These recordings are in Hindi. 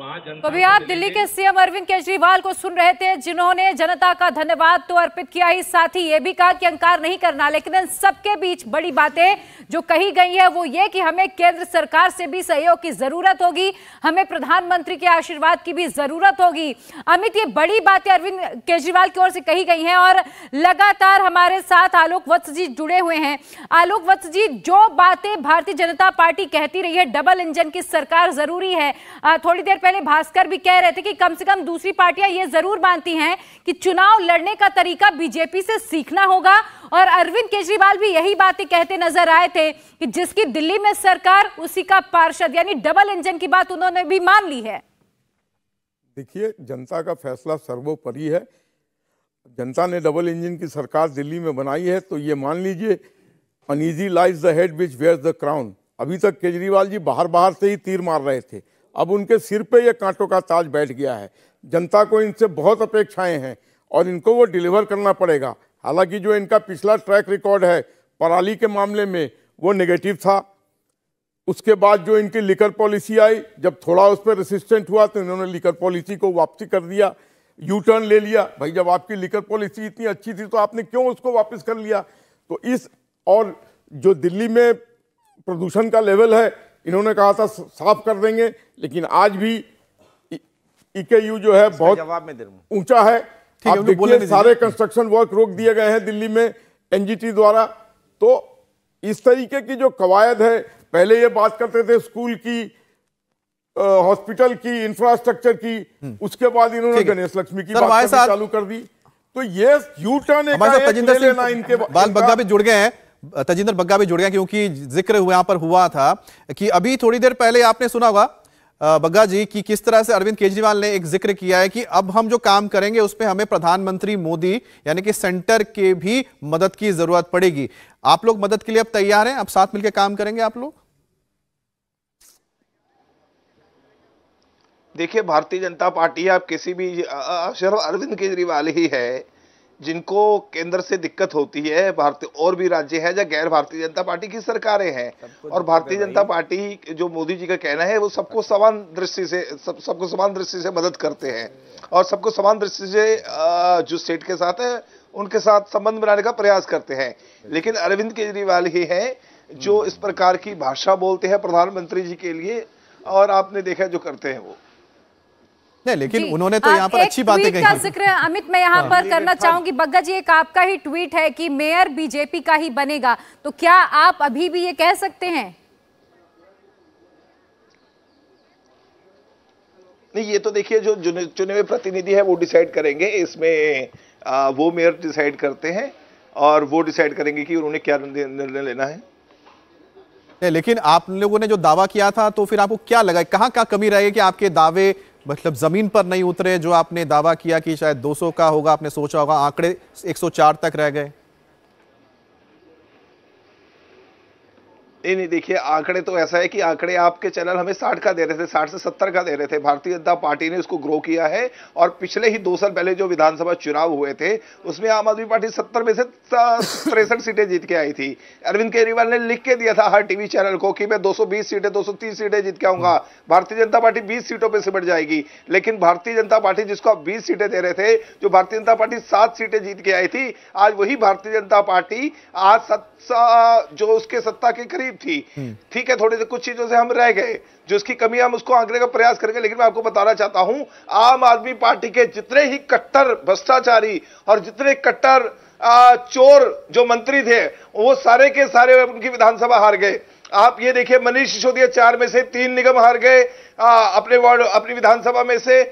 तो भी आप दिल्ली के सीएम अरविंद केजरीवाल को सुन रहे थे जिन्होंने जनता का धन्यवाद तो अर्पित किया ही साथ ही ये भी कहा कि अंकार नहीं करना लेकिन इन सबके बीच बड़ी बातें जो कही गई है वो ये कि हमें केंद्र सरकार से भी सहयोग की जरूरत होगी हमें प्रधानमंत्री के आशीर्वाद की भी जरूरत होगी अमित ये बड़ी बातें अरविंद केजरीवाल की ओर से कही गई है और लगातार हमारे साथ आलोक वत्स जी जुड़े हुए हैं आलोक वत्स जी जो बातें भारतीय जनता पार्टी कहती रही है डबल इंजन की सरकार जरूरी है थोड़ी देर पहले भास्कर भी कह रहे थे कि कम से कम दूसरी पार्टियां ये जरूर मानती हैं कि चुनाव लड़ने का तरीका बीजेपी से सीखना होगा और अरविंद केजरीवाल भी यही बातें कहते नजर आए थे कि जिसकी दिल्ली में सरकार उसी का पार्षद यानी डबल इंजन की बात उन्होंने भी मान ली है देखिए जनता का फैसला सर्वोपरि है जनता ने डबल इंजन की सरकार दिल्ली में बनाई है तो ये मान लीजिए uneasy lies the head which wear the crown अभी तक केजरीवाल जी बाहर बाहर से ही तीर मार रहे थे अब उनके सिर पे ये कांटों का ताज बैठ गया है जनता को इनसे बहुत अपेक्षाएं हैं और इनको वो डिलीवर करना पड़ेगा हालांकि जो इनका पिछला ट्रैक रिकॉर्ड है पराली के मामले में वो नेगेटिव था उसके बाद जो इनकी लिकर पॉलिसी आई जब थोड़ा उस पर रेसिस्टेंट हुआ तो इन्होंने लिकर पॉलिसी को वापसी कर दिया यू टर्न ले लिया भाई जब आपकी लिकर पॉलिसी इतनी अच्छी थी तो आपने क्यों उसको वापस कर लिया तो इस और जो दिल्ली में प्रदूषण का लेवल है इन्होंने कहा था साफ कर देंगे लेकिन आज भी इके यू जो है बहुत ऊंचा है आप देखिए सारे कंस्ट्रक्शन वर्क रोक दिए गए हैं दिल्ली में एनजीटी द्वारा तो इस तरीके की जो कवायद है पहले ये बात करते थे स्कूल की हॉस्पिटल की इंफ्रास्ट्रक्चर की हम्म। उसके बाद इन्होंने गणेश लक्ष्मी की बात चालू कर दी तो ये यू टर्न एक सिंह बाल बग्गा भी जुड़ गए हैं तजिंदर बग्गा भी जुड़ गया क्योंकि जिक्र यहां पर हुआ था कि अभी थोड़ी देर पहले आपने सुना होगा बग्गा जी कि किस तरह से अरविंद केजरीवाल ने एक जिक्र किया है कि अब हम जो काम करेंगे उस पर हमें प्रधानमंत्री मोदी यानी कि सेंटर के भी मदद की जरूरत पड़ेगी आप लोग मदद के लिए अब तैयार हैं अब साथ मिलकर काम करेंगे आप लोग देखिए भारतीय जनता पार्टी आप किसी भी सिर्फ अरविंद केजरीवाल ही है जिनको केंद्र से दिक्कत होती है भारतीय और भी राज्य है या गैर भारतीय जनता पार्टी की सरकारें हैं और भारतीय जनता पार्टी जो मोदी जी का कहना है वो सबको समान दृष्टि से सब सबको समान दृष्टि से मदद करते हैं और सबको समान दृष्टि से जो स्टेट के साथ है उनके साथ संबंध बनाने का प्रयास करते हैं लेकिन अरविंद केजरीवाल ही है जो हम्म। इस प्रकार की भाषा बोलते हैं प्रधानमंत्री जी के लिए और आपने देखा जो करते हैं वो नहीं लेकिन उन्होंने तो यहाँ पर अच्छी बातें कही जिक्र अमित मैं यहाँ हाँ। पर करना चाहूंगी बग्गा जी एक आपका ही ट्वीट है कि मेयर बीजेपी का ही बनेगा तो क्या आप अभी भी ये कह सकते हैं नहीं ये तो देखिए जो चुने हुए प्रतिनिधि है वो डिसाइड करेंगे इसमें आ, वो मेयर डिसाइड करते हैं और वो डिसाइड करेंगे कि उन्होंने क्या निर्णय लेना है नहीं, लेकिन आप लोगों ने जो दावा किया था तो फिर आपको क्या लगा कहाँ कहाँ कमी रहेगी कि आपके दावे मतलब ज़मीन पर नहीं उतरे जो आपने दावा किया कि शायद 200 का होगा आपने सोचा होगा आंकड़े 104 तक रह गए नहीं नहीं देखिए आंकड़े तो ऐसा है कि आंकड़े आपके चैनल हमें साठ का दे रहे थे साठ से सत्तर का दे रहे थे भारतीय जनता पार्टी ने इसको ग्रो किया है और पिछले ही दो साल पहले जो विधानसभा चुनाव हुए थे उसमें आम आदमी पार्टी सत्तर में से तिरसठ सीटें जीत के आई थी अरविंद केजरीवाल ने लिख के दिया था हर टीवी चैनल को कि मैं दो सीटें दो सीटें जीत के आऊंगा भारतीय जनता पार्टी बीस सीटों पर सिमट जाएगी लेकिन भारतीय जनता पार्टी जिसको आप बीस सीटें दे रहे थे जो भारतीय जनता पार्टी सात सीटें जीत के आई थी आज वही भारतीय जनता पार्टी आज सत्ता जो उसके सत्ता के करीब थी हम्म। ठीक है थोड़ी सी कुछ चीजों से हम रह गए जो उसकी कमी हम उसको आंकने का प्रयास करेंगे लेकिन मैं आपको बताना चाहता हूं आम आदमी पार्टी के जितने ही कट्टर भ्रष्टाचारी और जितने कट्टर चोर जो मंत्री थे वो सारे के सारे उनकी विधानसभा हार गए आप ये देखिए मनीष सिसोदिया चार में से तीन निगम हार गए अपने वार्ड अपनी विधानसभा में से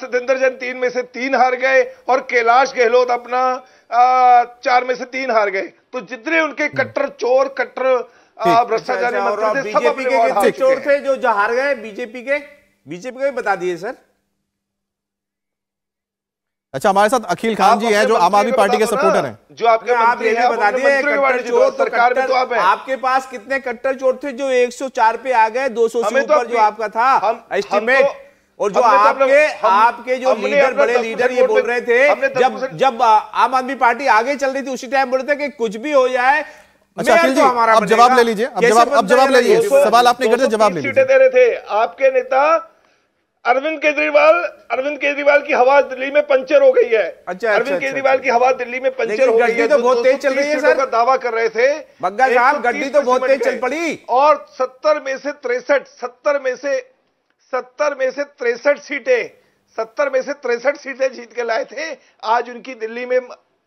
सत्येंद्र जैन तीन में से तीन हार गए और कैलाश गहलोत अपना आ, चार में से तीन हार गए तो जितने उनके कट्टर चोर कट्टर भ्रष्टाचारी मंत्री थे बीजेपी के चोर थे जो जो हार गए बीजेपी के बीजेपी को भी बता दिए सर अच्छा हमारे साथ अखिल खान जी हैं जो आम आदमी पार्टी के सपोर्टर हैं जो आपके आप ये बता दिए तो सरकार में तो आप हैं आपके पास कितने कट्टर चोर थे जो 104 पे आ गए 200 से तो ऊपर जो आपका था एस्टिमेट तो- और जो आपके आपके जो लीडर बड़े लीडर ये बोल रहे थे जब जब आम आदमी पार्टी आगे चल रही थी उसी टाइम बोलते थे कि कुछ भी हो जाए अच्छा, तो जवाब ले लीजिए अब जवाब ले लीजिए सवाल आपने कर दिया जवाब ले दे रहे थे आपके नेता अरविंद केजरीवाल अरविंद केजरीवाल की हवा दिल्ली में पंचर हो गई है अच्छा, अच्छा अरविंद अच्छा, केजरीवाल की हवा दिल्ली में पंचर हो गई है तो बहुत तेज चल रही है सर दावा कर रहे थे बग्गा साहब गड्डी तो बहुत तेज चल पड़ी और सत्तर में से तिरसठ सत्तर में से सत्तर में से तिरसठ सीटें सत्तर में से तिरसठ सीटें जीत के लाए थे आज उनकी दिल्ली में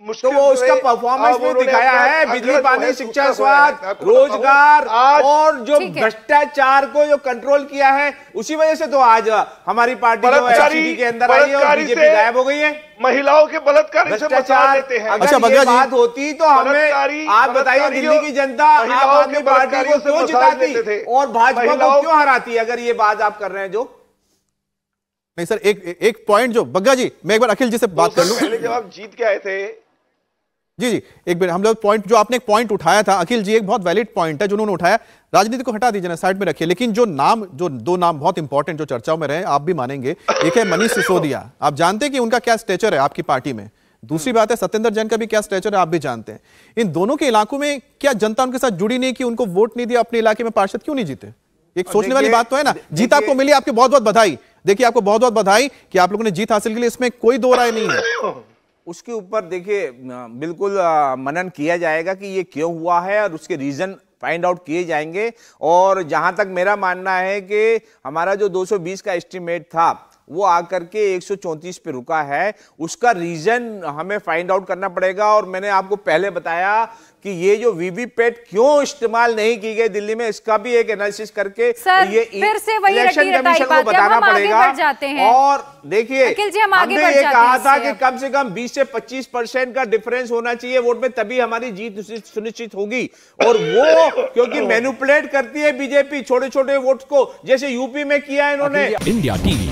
तो वो तो उसका परफॉर्मेंस भी दिखाया है बिजली पानी शिक्षा स्वास्थ्य तो रोजगार और जो भ्रष्टाचार को जो कंट्रोल किया है उसी वजह से तो आज हमारी पार्टी जो के अंदर आई है और बीजेपी गायब हो गई है महिलाओं के बलात्कार से हैं अच्छा ये बात होती तो हमें आप बताइए दिल्ली की जनता पार्टी को क्यों जिताती और भाजपा को क्यों हराती अगर ये बात आप कर रहे हैं जो नहीं सर एक एक पॉइंट जो बग्गा जी मैं एक बार अखिल जी से बात तो कर लूं पहले जब आप जीत के आए थे जी जी एक मिनट हम लोग पॉइंट जो आपने एक पॉइंट उठाया था अखिल जी एक बहुत वैलिड पॉइंट है जो उन्होंने उठाया राजनीति को हटा दीजिए ना साइड में रखिए लेकिन जो नाम जो दो नाम बहुत इंपॉर्टेंट जो चर्चाओं में रहे आप भी मानेंगे एक है मनीष सिसोदिया आप जानते हैं कि उनका क्या स्टेचर है आपकी पार्टी में दूसरी हम्म। बात है सत्येंद्र जैन का भी क्या स्टेचर है आप भी जानते हैं इन दोनों के इलाकों में क्या जनता उनके साथ जुड़ी नहीं कि उनको वोट नहीं दिया अपने इलाके में पार्षद क्यों नहीं जीते एक सोचने वाली बात तो है ना जीत आपको मिली आपकी बहुत बहुत बधाई देखिए आपको बहुत बहुत बधाई कि आप लोगों ने जीत हासिल के लिए इसमें कोई दो राय नहीं है उसके ऊपर देखिए बिल्कुल मनन किया जाएगा कि ये क्यों हुआ है और उसके रीज़न फाइंड आउट किए जाएंगे और जहां तक मेरा मानना है कि हमारा जो 220 का एस्टीमेट था वो आकर के 134 पे रुका है उसका रीजन हमें फाइंड आउट करना पड़ेगा और मैंने आपको पहले बताया कि ये जो वीवीपैट क्यों इस्तेमाल नहीं की गई दिल्ली में इसका भी एक एनालिसिस करके सर, ये फिर से वही इलेक्शन कमीशन को बताना पड़ेगा और देखिए हमने ये कहा था कि कम से कम 20 से 25 परसेंट का डिफरेंस होना चाहिए वोट में तभी हमारी जीत सुनिश्चित होगी और वो क्योंकि मैनुपुलेट करती है बीजेपी छोटे छोटे वोट को जैसे यूपी में किया इन्होंने इंडिया टीवी